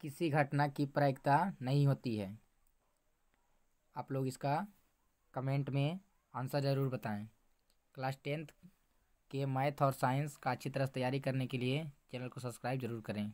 किसी घटना की प्रायिकता नहीं होती है आप लोग इसका कमेंट में आंसर ज़रूर बताएं क्लास टेंथ के मैथ और साइंस का अच्छी तरह तैयारी करने के लिए चैनल को सब्सक्राइब जरूर करें